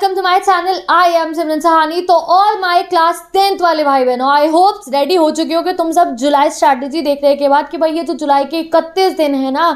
Welcome to my channel I am Simran Sahani तो all my class tenth वाले भाई बहनों आई होप रेडी हो चुके हो कि तुम सब जुलाई स्ट्रैटेजी देखने के बाद कि भाई ये जो तो जुलाई के इकतीस दिन है ना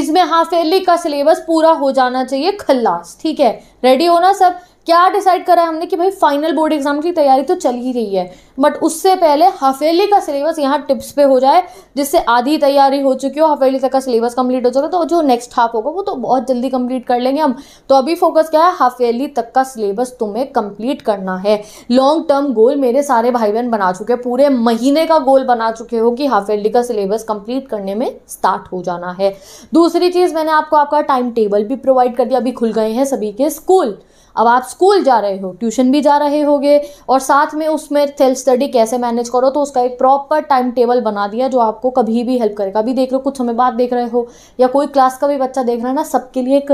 इसमें हाफ एयरली का सिलेबस पूरा हो जाना चाहिए खल्लास ठीक है रेडी होना सब क्या डिसाइड करा है हमने कि भाई फाइनल बोर्ड एग्जाम की तैयारी तो चल ही रही है बट उससे पहले हफेली का सिलेबस यहाँ टिप्स पे हो जाए जिससे आधी तैयारी हो चुकी हो हफेली तक का सिलेबस कंप्लीट हो चुका तो जो नेक्स्ट हाफ होगा वो तो बहुत जल्दी कंप्लीट कर लेंगे हम तो अभी फोकस क्या है हफेली तक का सिलेबस तुम्हें कंप्लीट करना है लॉन्ग टर्म गोल मेरे सारे भाई बहन बना चुके हैं पूरे महीने का गोल बना चुके हो कि हफेली का सिलेबस कंप्लीट करने में स्टार्ट हो जाना है दूसरी चीज़ मैंने आपको आपका टाइम टेबल भी प्रोवाइड कर दिया अभी खुल गए हैं सभी के स्कूल كول cool. अब आप स्कूल जा रहे हो ट्यूशन भी जा रहे होगे और साथ में उसमें सेल्फ स्टडी कैसे मैनेज करो तो उसका एक प्रॉपर टाइम टेबल बना दिया जो आपको कभी भी हेल्प करेगा अभी देख लो कुछ समय बाद देख रहे हो या कोई क्लास का भी बच्चा देख रहा है ना सबके लिए एक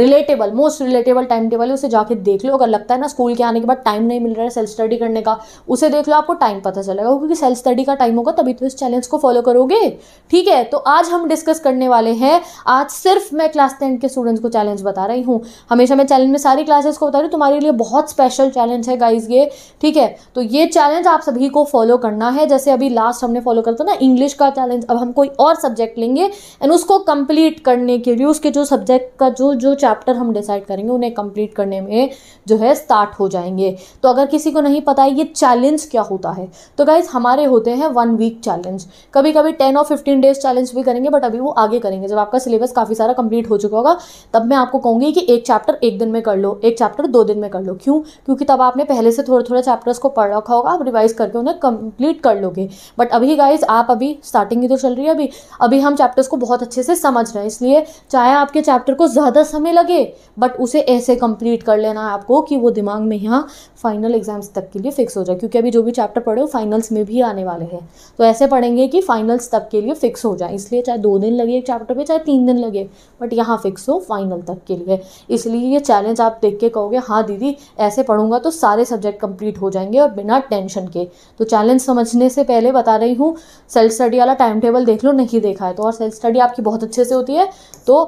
relatable most relatable time table है उसे जाके देख लो अगर लगता है ना स्कूल के आने के बाद टाइम नहीं मिल रहा है सेल्फ स्टडी करने का उसे देख लो आपको टाइम पता चलेगा क्योंकि सेल्फ स्टडी का टाइम होगा तभी तो इस चैलेंज को फॉलो करोगे ठीक है तो आज हम डिस्कस करने वाले हैं आज सिर्फ मैं क्लास टेन के स्टूडेंट्स को चैलेंज बता रही हूँ हमेशा मैं चैलेंज में सारी क्लास क्लासेस को बता रही हूँ तुम्हारे लिए बहुत स्पेशल चैलेंज है गाइज ये ठीक है तो ये चैलेंज आप सभी को फॉलो करना है जैसे अभी लास्ट हमने फॉलो करता ना इंग्लिश का चैलेंज अब हम कोई और सब्जेक्ट लेंगे एंड उसको कंप्लीट करने के लिए उसके जो सब्जेक्ट का जो जो चैप्टर हम डिसाइड करेंगे उन्हें कंप्लीट करने में जो है स्टार्ट हो जाएंगे तो अगर किसी को नहीं पता है ये चैलेंज क्या होता है तो गाइज हमारे होते हैं वन वीक चैलेंज कभी कभी टेन और फिफ्टीन डेज चैलेंज भी करेंगे बट अभी वो आगे करेंगे जब आपका सिलेबस काफ़ी सारा कंप्लीट हो चुका होगा तब मैं आपको कहूंगी कि एक चैप्टर एक दिन में कर लो एक चैप्टर दो दिन में कर लो क्यों क्योंकि तब आपने पहले से थोड़े थोड़े चैप्टर्स को पढ़ रखा होगा आप रिवाइज करके उन्हें कंप्लीट कर लोगे बट अभी गाइज आप अभी स्टार्टिंग ही तो चल रही है अभी अभी हम चैप्टर्स को बहुत अच्छे से समझ रहे हैं इसलिए चाहे आपके चैप्टर को ज़्यादा समय लगे बट उसे ऐसे कंप्लीट कर लेना है आपको कि वो दिमाग में यहाँ फाइनल एग्जाम्स तक के लिए फिक्स हो जाए क्योंकि अभी जो भी चैप्टर पढ़े हो फाइनल्स में भी आने वाले हैं तो ऐसे पढ़ेंगे कि फाइनल्स तक के लिए फिक्स हो जाए इसलिए चाहे दो दिन लगे एक चैप्टर पर चाहे तीन दिन लगे बट यहाँ फिक्स हो फाइनल तक के लिए इसलिए ये चैलेंज आप देख देख के कहोगे हाँ दीदी ऐसे पढ़ूंगा तो सारे सब्जेक्ट कंप्लीट हो जाएंगे और बिना टेंशन के तो चैलेंज समझने से पहले बता रही हूँ सेल्फ स्टडी वाला टाइम टेबल देख लो नहीं देखा है तो और सेल्फ स्टडी आपकी बहुत अच्छे से होती है तो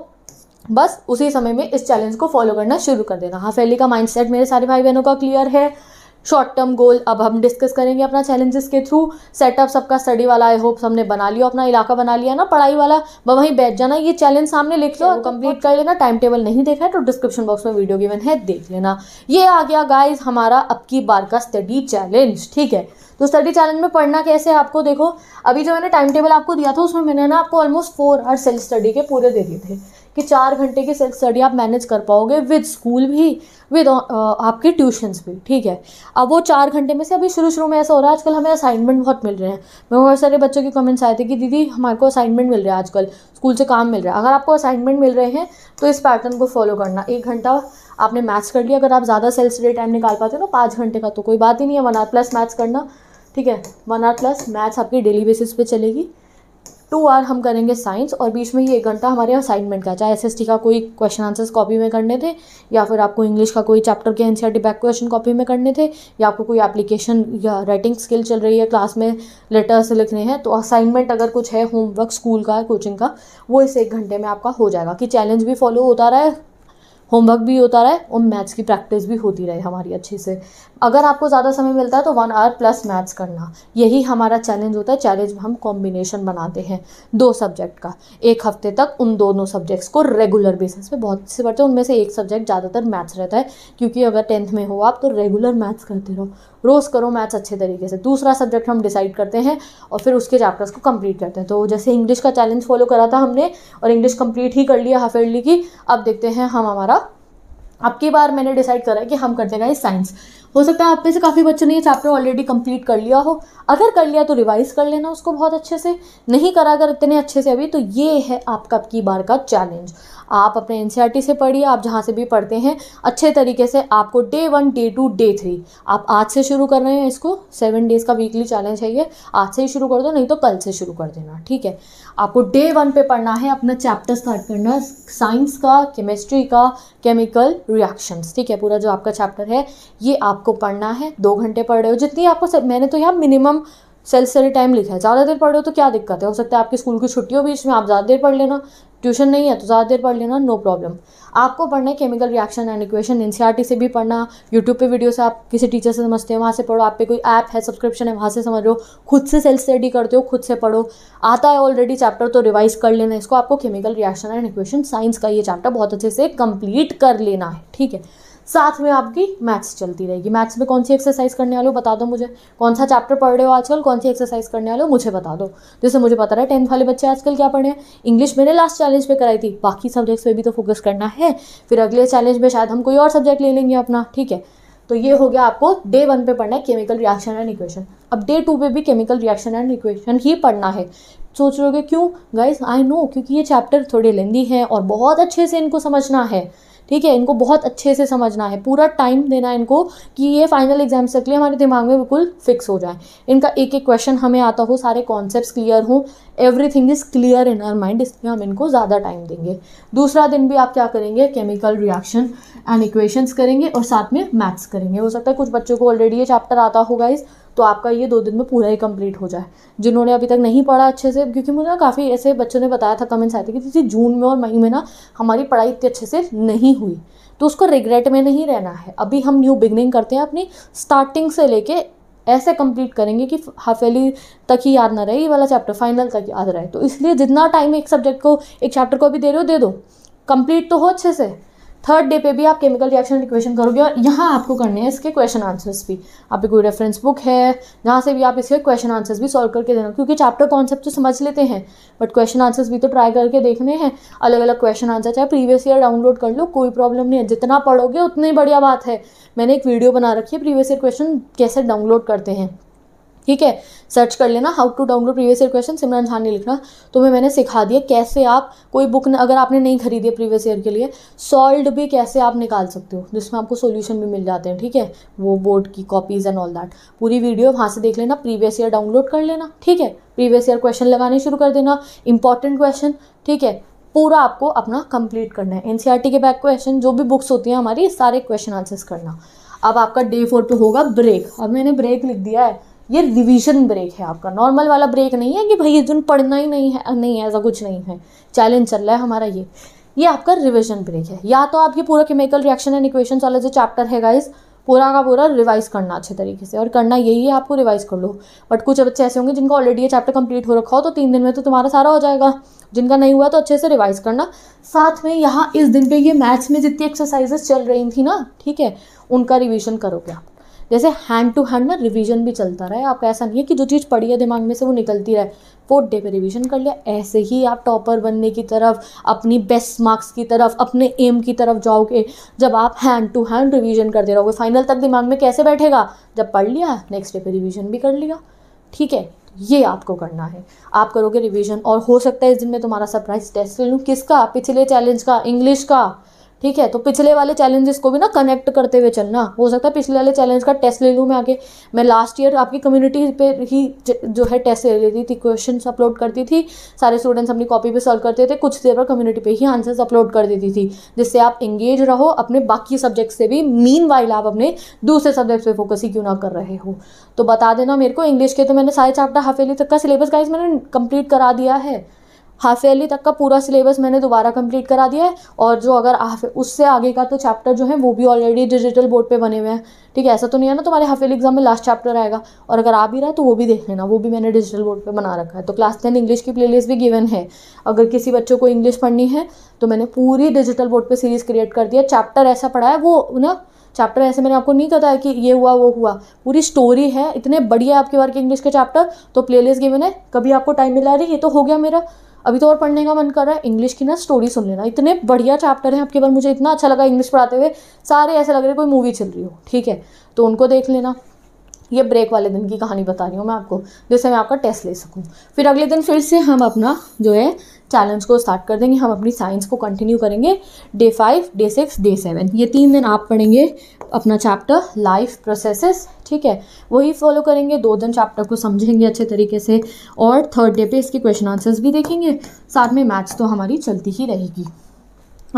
बस उसी समय में इस चैलेंज को फॉलो करना शुरू कर देना हाँ फैली का माइंडसेट मेरे सारे भाई बहनों का क्लियर है शॉर्ट टर्म गोल अब हम डिस्कस करेंगे अपना चैलेंजेस के थ्रू सेटअप सबका स्टडी वाला आई होप हमने बना लिया अपना इलाका बना लिया ना पढ़ाई वाला वह वहीं बैठ जाना ये चैलेंज सामने लिख लो और कंप्लीट कर लेना टाइम टेबल नहीं देखा है तो डिस्क्रिप्शन बॉक्स में वीडियो गिवन है देख लेना ये आ गया गाइज हमारा अब की बार का स्टडी चैलेंज ठीक है तो स्टडी चैलेंज में पढ़ना कैसे है आपको देखो अभी जो मैंने टाइम टेबल आपको दिया था उसमें मैंने ना आपको almost four hour self study के पूरे दे दिए थे कि चार घंटे की सेल्फ स्टडी आप मैनेज कर पाओगे विद स्कूल भी विद uh, uh, आपके ट्यूशन्स भी ठीक है अब वो चार घंटे में से अभी शुरू शुरू में ऐसा हो रहा है आजकल हमें असाइनमेंट बहुत मिल रहे हैं मेरे बहुत सारे बच्चों के कमेंट्स आए थे कि दीदी हमारे को असाइनमेंट मिल रहा है आजकल स्कूल से काम मिल रहा है अगर आपको असाइनमेंट मिल रहे हैं तो इस पैटर्न को फॉलो करना एक घंटा आपने मैथ्स कर लिया अगर आप ज़्यादा सेल्फ स्टडी टाइम निकाल पाते हो ना पाँच घंटे का तो कोई बात ही नहीं है वन आर प्लस मैथ्स करना ठीक है वन आर प्लस मैथ्स आपकी डेली बेसिस पे चलेगी टू तो आवर हम करेंगे साइंस और बीच में ये एक घंटा हमारे असाइनमेंट का चाहे एसएसटी का कोई क्वेश्चन आंसर्स कॉपी में करने थे या फिर आपको इंग्लिश का कोई चैप्टर के एनसीआर बैक क्वेश्चन कॉपी में करने थे या आपको कोई एप्लीकेशन या राइटिंग स्किल चल रही है क्लास में लेटर्स लिखने हैं तो असाइनमेंट अगर कुछ है होमवर्क स्कूल का कोचिंग का वो इस एक घंटे में आपका हो जाएगा कि चैलेंज भी फॉलो होता रहा है होमवर्क भी होता रहे और मैथ्स की प्रैक्टिस भी होती रहे हमारी अच्छे से अगर आपको ज़्यादा समय मिलता है तो वन आवर प्लस मैथ्स करना यही हमारा चैलेंज होता है चैलेंज हम कॉम्बिनेशन बनाते हैं दो सब्जेक्ट का एक हफ्ते तक उन दोनों सब्जेक्ट्स को रेगुलर बेसिस पे बहुत से हैं उनमें से एक सब्जेक्ट ज़्यादातर मैथ्स रहता है क्योंकि अगर टेंथ में हो आप तो रेगुलर मैथ्स करते रहो रोज़ करो मैथ्स अच्छे तरीके से दूसरा सब्जेक्ट हम डिसाइड करते हैं और फिर उसके चैप्टर्स को कंप्लीट करते हैं तो जैसे इंग्लिश का चैलेंज फॉलो करा था हमने और इंग्लिश कंप्लीट ही कर लिया हाफ एयरली की अब देखते हैं हम हमारा अब की बार मैंने डिसाइड करा है कि हम करते गए साइंस हो सकता है आप में से काफ़ी बच्चों ने ये चैप्टर ऑलरेडी कंप्लीट कर लिया हो अगर कर लिया तो रिवाइज़ कर लेना उसको बहुत अच्छे से नहीं करा अगर इतने अच्छे से अभी तो ये है आपका अब की बार का चैलेंज आप अपने एन e से पढ़िए आप जहाँ से भी पढ़ते हैं अच्छे तरीके से आपको day one day two day three आप आज से शुरू कर रहे हैं इसको सेवन डेज़ का वीकली चैलेंज है ये आज से ही शुरू कर दो नहीं तो कल से शुरू कर देना ठीक है आपको डे वन पे पढ़ना है अपना चैप्टर स्टार्ट करना साइंस का केमिस्ट्री का केमिकल रिएक्शंस ठीक है पूरा जो आपका चैप्टर है ये आपको पढ़ना है दो घंटे पढ़ रहे हो जितनी आपको सब मैंने तो यहाँ मिनिमम सेल्फ स्टडी टाइम लिखा है ज़्यादा देर पढ़ो तो क्या दिक्कत है हो सकता है आपकी स्कूल की छुट्टियों बीच में आप ज़्यादा देर पढ़ लेना ट्यूशन नहीं है तो ज़्यादा देर पढ़ लेना नो प्रॉब्लम आपको पढ़ना है केमिकल रिएक्शन एंड इक्वेशन एन से भी पढ़ना यूट्यूब पे वीडियो से आप किसी टीचर से समझते हो वहाँ से पढ़ो आप पे कोई ऐप है सब्सक्रिप्शन है वहाँ से समझ लो खुद से सेल्फ स्टडी करते हो खुद से पढ़ो आता है ऑलरेडी चैप्टर तो रिवाइज कर लेना इसको आपको chemical reaction and equation science का ये चैप्टर बहुत अच्छे से कंप्लीट कर लेना है ठीक है साथ में आपकी मैथ्स चलती रहेगी मैथ्स में कौन सी एक्सरसाइज करने वाले हो बता दो मुझे कौन सा चैप्टर पढ़ रहे हो आजकल कौन सी एक्सरसाइज करने वाले हो मुझे बता दो जैसे मुझे पता रहा है टेंथ वाले बच्चे आजकल क्या पढ़े हैं इंग्लिश मैंने लास्ट चैलेंज पे कराई थी बाकी सब्जेक्ट्स पे भी तो फोकस करना है फिर अगले चैलेंज में शायद हम कोई और सब्जेक्ट ले लेंगे अपना ठीक है तो ये हो गया आपको डे वन पे पढ़ना है केमिकल रिएक्शन एंड इक्वेशन अब डे टू पे भी केमिकल रिएक्शन एंड इक्वेशन ही पढ़ना है सोच रहे हो क्यों गाइज आई नो क्योंकि ये चैप्टर थोड़े लेंदी हैं और बहुत अच्छे से इनको समझना है ठीक है इनको बहुत अच्छे से समझना है पूरा टाइम देना है इनको कि ये फाइनल एग्जाम्स तक लिए हमारे दिमाग में बिल्कुल फिक्स हो जाए इनका एक एक क्वेश्चन हमें आता हो सारे कॉन्सेप्ट क्लियर हों everything is clear in our mind इसलिए हम इनको ज़्यादा टाइम देंगे दूसरा दिन भी आप क्या करेंगे केमिकल रिएक्शन एंड इक्वेशंस करेंगे और साथ में मैथ्स करेंगे हो सकता है कुछ बच्चों को ऑलरेडी ये चैप्टर आता होगा इस तो आपका ये दो दिन में पूरा ही कंप्लीट हो जाए जिन्होंने अभी तक नहीं पढ़ा अच्छे से क्योंकि मुझे ना काफ़ी ऐसे बच्चों ने बताया था कमेंट्स आए थे कि किसी जून में और मई में ना हमारी पढ़ाई इतनी अच्छे से नहीं हुई तो उसको रिग्रेट में नहीं रहना है अभी हम न्यू बिगनिंग करते हैं अपनी स्टार्टिंग से लेके ऐसे कंप्लीट करेंगे कि हाफ एली तक ही याद ना रहे ये वाला चैप्टर फाइनल तक याद रहे तो इसलिए जितना टाइम एक सब्जेक्ट को एक चैप्टर को अभी दे रहे हो दे दो कंप्लीट तो हो अच्छे से थर्ड डे पे भी आप केमिकल रिएक्शन इक्वेशन करोगे और यहाँ आपको करने हैं इसके क्वेश्चन आंसर्स भी आपकी कोई रेफरेंस बुक है जहाँ से भी आप इसके क्वेश्चन आंसर्स भी सॉल्व करके देना क्योंकि चैप्टर कॉन्सेप्ट तो समझ लेते हैं बट क्वेश्चन आंसर्स भी तो ट्राई करके देखने हैं अलग अलग क्वेश्चन आंसर चाहे प्रीवियस ईयर डाउनलोड कर लो कोई प्रॉब्लम नहीं है जितना पढ़ोगे उतनी बढ़िया बात है मैंने एक वीडियो बना रखी है प्रीवियस ईयर क्वेश्चन कैसे डाउनलोड करते हैं ठीक है सर्च कर लेना how to download previous year question Simran Jha ने लिखना तो मैं मैंने सिखा दिया कैसे आप कोई बुक न, अगर आपने नहीं खरीदी है प्रीवियस ईयर के लिए सॉल्ड भी कैसे आप निकाल सकते हो जिसमें आपको सोल्यूशन भी मिल जाते हैं ठीक है वो बोर्ड की कॉपीज एंड ऑल दैट पूरी वीडियो वहाँ से देख लेना प्रीवियस ईयर डाउनलोड कर लेना ठीक है प्रीवियस ईयर क्वेश्चन लगाने शुरू कर देना इंपॉर्टेंट क्वेश्चन ठीक है पूरा आपको अपना कंप्लीट करना है एनसीईआरटी e के बैक क्वेश्चन जो भी बुक्स होती हैं हमारी सारे क्वेश्चन आंसर्स करना अब आपका डे फोर टू होगा ब्रेक अब मैंने ब्रेक लिख दिया है ये रिवीजन ब्रेक है आपका नॉर्मल वाला ब्रेक नहीं है कि भाई ये दिन पढ़ना ही नहीं है नहीं ऐसा कुछ नहीं है चैलेंज चल रहा है हमारा ये ये आपका रिविजन ब्रेक है या तो आप ये पूरा केमिकल रिएक्शन एंड इक्वेशन वाला जो चैप्टर है गाइज पूरा का पूरा रिवाइज करना अच्छे तरीके से और करना यही है आपको रिवाइज कर लो बट कुछ बच्चे ऐसे होंगे जिनका ऑलरेडी ये चैप्टर कंप्लीट हो रखा हो तो तीन दिन में तो तुम्हारा सारा हो जाएगा जिनका नहीं हुआ तो अच्छे से रिवाइज करना साथ में यहाँ इस दिन पे ये मैथ्स में जितनी एक्सरसाइजेस चल रही थी ना ठीक है उनका रिविजन करोगे आप जैसे हैंड टू हैंड ना रिवीजन भी चलता रहे आपका ऐसा नहीं है कि जो चीज़ पढ़ी है दिमाग में से वो निकलती रहे फोर्थ डे पे रिवीजन कर लिया ऐसे ही आप टॉपर बनने की तरफ अपनी बेस्ट मार्क्स की तरफ अपने एम की तरफ जाओगे जब आप हैंड टू हैंड रिवीजन करते रहोगे फाइनल तक दिमाग में कैसे बैठेगा जब पढ़ लिया नेक्स्ट डे पे रिवीजन भी कर लिया ठीक है ये आपको करना है आप करोगे रिवीजन और हो सकता है इस दिन में तुम्हारा सरप्राइज टेस्ट ले लूँ किसका पिछले चैलेंज का इंग्लिश का ठीक है तो पिछले वाले चैलेंजेस को भी ना कनेक्ट करते हुए चलना हो सकता है पिछले वाले चैलेंज का टेस्ट ले लूँ मैं आगे मैं लास्ट ईयर आपकी कम्युनिटी पे ही जो है टेस्ट ले लेती थी क्वेश्चन अपलोड करती थी सारे स्टूडेंट्स अपनी कॉपी पे सॉल्व करते थे कुछ देर पर कम्युनिटी पे ही आंसर्स अपलोड कर देती थी जिससे आप इंगेज रहो अपने बाकी सब्जेक्ट से भी मीन वाइल आप अपने दूसरे सब्जेक्ट्स पर फोकस ही क्यों ना कर रहे हो तो बता देना मेरे को इंग्लिश के तो मैंने सारे चैप्टर हाफ एली तक का सिलेबस गाइज मैंने कंप्लीट करा दिया है हाफ ईयरली तक का पूरा सिलेबस मैंने दोबारा कंप्लीट करा दिया है और जो अगर हाफ उससे आगे का तो चैप्टर जो है वो भी ऑलरेडी डिजिटल बोर्ड पे बने हुए हैं ठीक है ऐसा तो नहीं है ना तुम्हारे हाफ ईयरली एग्जाम में लास्ट चैप्टर आएगा और अगर आ भी रहा है तो वो भी देख लेना वो भी मैंने डिजिटल बोर्ड पर बना रखा है तो क्लास टेन इंग्लिश की प्ले भी गिवन है अगर किसी बच्चों को इंग्लिश पढ़नी है तो मैंने पूरी डिजिटल बोर्ड पर सीरीज़ क्रिएट कर दिया चैप्टर ऐसा पढ़ा है वो ना चैप्टर ऐसे मैंने आपको नहीं बताया कि ये हुआ वो हुआ पूरी स्टोरी है इतने बढ़िया आपके बार के इंग्लिश के चैप्टर तो प्लेलिस्ट गिवन है कभी आपको टाइम मिला रही ये तो हो गया मेरा अभी तो और पढ़ने का मन कर रहा है इंग्लिश की ना स्टोरी सुन लेना इतने बढ़िया चैप्टर हैं आपके बार मुझे इतना अच्छा लगा इंग्लिश पढ़ाते हुए सारे ऐसे लग रहे कोई मूवी चल रही हो ठीक है तो उनको देख लेना ये ब्रेक वाले दिन की कहानी बता रही हूँ मैं आपको जिससे मैं आपका टेस्ट ले सकूँ फिर अगले दिन फिर से हम अपना जो है चैलेंज को स्टार्ट कर देंगे हम अपनी साइंस को कंटिन्यू करेंगे day five day six day seven ये तीन दिन आप पढ़ेंगे अपना चैप्टर लाइफ प्रोसेसेस ठीक है वही फॉलो करेंगे दो दिन चैप्टर को समझेंगे अच्छे तरीके से और थर्ड डे पे इसके क्वेश्चन आंसर्स भी देखेंगे साथ में मैथ्स तो हमारी चलती ही रहेगी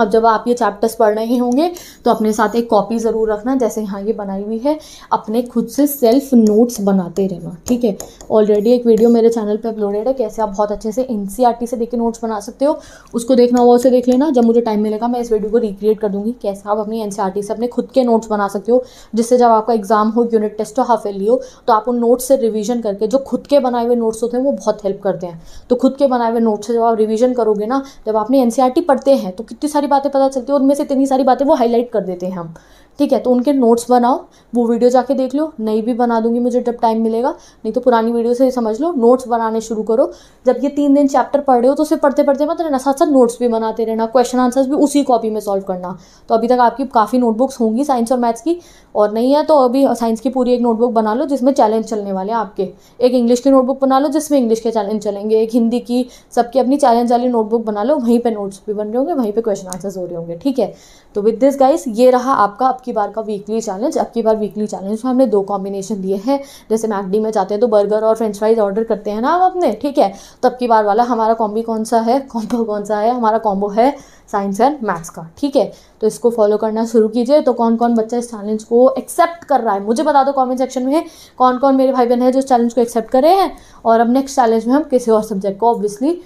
अब जब आप ये चैप्टर्स पढ़ रहे होंगे तो अपने साथ एक कॉपी ज़रूर रखना जैसे यहाँ ये बनाई हुई है अपने खुद से सेल्फ नोट्स बनाते रहना ठीक है ऑलरेडी एक वीडियो मेरे चैनल पे अपलोडेड है कैसे आप बहुत अच्छे से एन e से देख के नोट्स बना सकते हो उसको देखना हुआ उसे देख लेना जब मुझे टाइम मिलेगा मैं इस वीडियो को रिक्रिएट कर दूँगी कैसे आप अपनी एन e से अपने खुद के नोट्स बना सकते हो जिससे जब आपका एग्जाम हो यूनिट टेस्ट हो हाफ एलियो हो तो आप उन नोट्स से रिविजन करके जो खुद के बनाए हुए नोट्स होते हैं वो बहुत हेल्प करते हैं तो खुद के बनाए हुए नोट्स से जब आप रिविजन करोगे ना जब आपने एन e पढ़ते हैं तो कितनी सारी बातें पता चलती है उनमें से इतनी सारी बातें वो हाईलाइट कर देते हैं हम ठीक है तो उनके नोट्स बनाओ वो वीडियो जाके देख लो नई भी बना दूंगी मुझे जब टाइम मिलेगा नहीं तो पुरानी वीडियो से समझ लो नोट्स बनाने शुरू करो जब ये तीन दिन चैप्टर पढ़ रहे हो तो उसे पढ़ते पढ़ते मत रहना साथ साथ नोट्स भी बनाते रहना क्वेश्चन आंसर्स भी उसी कॉपी में सॉल्व करना तो अभी तक आपकी काफ़ी नोटबुक्स होंगी साइंस और मैथ्स की और नहीं है तो अभी साइंस की पूरी एक नोटबुक बना लो जिसमें चैलेंज चलने वाले हैं आपके एक इंग्लिश की नोटबुक बना लो जिसमें इंग्लिश के चैलेंज चलेंगे एक हिंदी की सबकी अपनी चैलेंज वाली नोटबुक बना लो वहीं पर नोट्स भी बन रहे होंगे वहीं पर क्वेश्चन आंसर्स हो रहे होंगे ठीक है तो विद दिस गाइस ये रहा आपका आपकी बार का वीकली चैलेंज आपकी बार वीकली चैलेंज में हमने दो कॉम्बिनेशन दिए हैं जैसे मैकडी में जाते हैं तो बर्गर और फ्रेंच फ्राइज ऑर्डर करते हैं ना आप अपने ठीक है तो अब की बार वाला हमारा कॉम्बी कौन सा है कॉम्बो कौन सा है हमारा कॉम्बो है साइंस एंड मैथ्स का ठीक है तो इसको फॉलो करना शुरू कीजिए तो कौन कौन बच्चा इस चैलेंज को एक्सेप्ट कर रहा है मुझे बता दो कमेंट सेक्शन में कौन कौन मेरे भाई बहन है जो इस चैलेंज को एक्सेप्ट कर रहे हैं और अब नेक्स्ट चैलेंज में हम किसी और सब्जेक्ट को ऑब्वियसली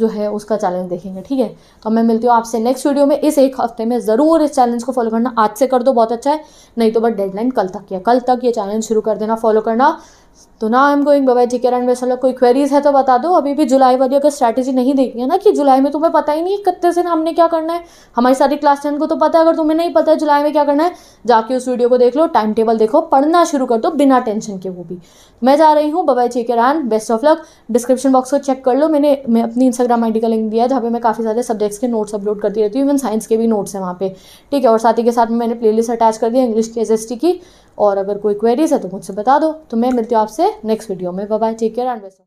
जो है उसका चैलेंज देखेंगे ठीक है तो मैं मिलती हूँ आपसे नेक्स्ट वीडियो में इस एक हफ्ते में ज़रूर इस चैलेंज को फॉलो करना आज से कर दो बहुत अच्छा है नहीं तो बस डेडलाइन कल तक या कल तक ये चैलेंज शुरू कर देना फॉलो करना तो ना आई एम गोइंग बाबा जी के एंड वैसा लोग कोई क्वेरीज है तो बता दो अभी भी जुलाई वाली अगर स्ट्रैटेजी नहीं देखी है ना कि जुलाई में तुम्हें पता ही नहीं कितने दिन हमने क्या करना है हमारी सारी क्लास टेन को तो पता है अगर तुम्हें नहीं पता है जुलाई में क्या करना है जाके उस वीडियो को देख लो टाइम टेबल देखो पढ़ना शुरू कर दो बिना टेंशन के वो भी मैं जा रही हूँ बाबा जी के रैन best of luck description box को चेक कर लो मैंने मैं अपनी इंस्टाग्राम आई का लिंक दिया है जहाँ पर मैं काफ़ी सारे सब्जेक्ट्स के नोट्स अपलोड करती रहती हूँ इवन साइंस के भी नोट्स हैं वहाँ पे ठीक है और साथ ही के साथ मैंने प्ले अटैच कर दिया इंग्लिश की एस की और अगर कोई क्वेरीज है तो मुझसे बता दो तो मैं मिलती हूँ आपसे नेक्स्ट वीडियो में bye take care and waste